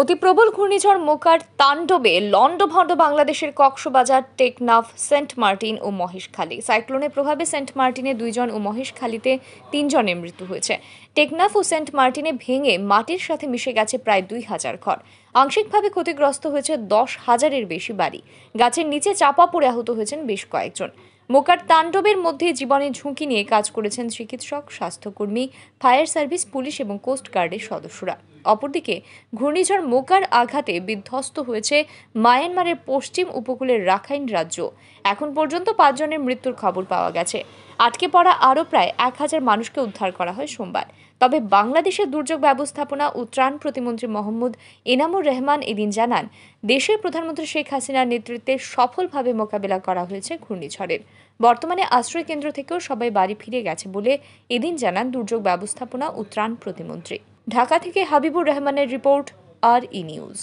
অতিপ্রবল ঘূর্ণিঝড় মোকার তাণ্ডবে লণ্ডভণ্ড বাংলাদেশের কক্সবাজার টেকনাফ সেন্ট মার্টিন ও মহেশখালী সাইক্লোনের প্রভাবে সেন্ট মার্টিনে দুইজন ও মহেশখালীতে তিনজনের মৃত্যু হয়েছে টেকনাফ ও সেন্ট মার্টিনে ভেঙে মাটির সাথে মিশে গেছে প্রায় দুই হাজার ঘর আংশিকভাবে ক্ষতিগ্রস্ত হয়েছে দশ হাজারের বেশি বাড়ি গাছের নিচে চাপা পড়ে আহত হয়েছেন বেশ কয়েকজন মোকার তাণ্ডবের মধ্যে জীবনের ঝুঁকি নিয়ে কাজ করেছেন চিকিৎসক স্বাস্থ্যকর্মী ফায়ার সার্ভিস পুলিশ এবং কোস্টগার্ডের সদস্যরা অপরদিকে ঘূর্ণিঝড় মোকার আঘাতে বিধ্বস্ত হয়েছে মায়ানমারের পশ্চিম উপকূলের রাখাইন রাজ্য এখন পর্যন্ত পাঁচজনের মৃত্যুর খবর পাওয়া গেছে আটকে পড়া আরও প্রায় এক হাজার মানুষকে উদ্ধার করা হয় সোমবার তবে বাংলাদেশের দুর্যোগ ব্যবস্থাপনা ও ত্রাণ প্রতিমন্ত্রী মোহাম্মদ এনামুর রহমান এদিন জানান দেশের প্রধানমন্ত্রী শেখ হাসিনার নেতৃত্বে সফলভাবে মোকাবেলা করা হয়েছে ঘূর্ণিঝড়ের বর্তমানে আশ্রয় কেন্দ্র থেকেও সবাই বাড়ি ফিরে গেছে বলে এদিন জানান দুর্যোগ ব্যবস্থাপনা ও ত্রাণ প্রতিমন্ত্রী ঢাকা থেকে হাবিবুর রহমানের রিপোর্ট আর ই নিউজ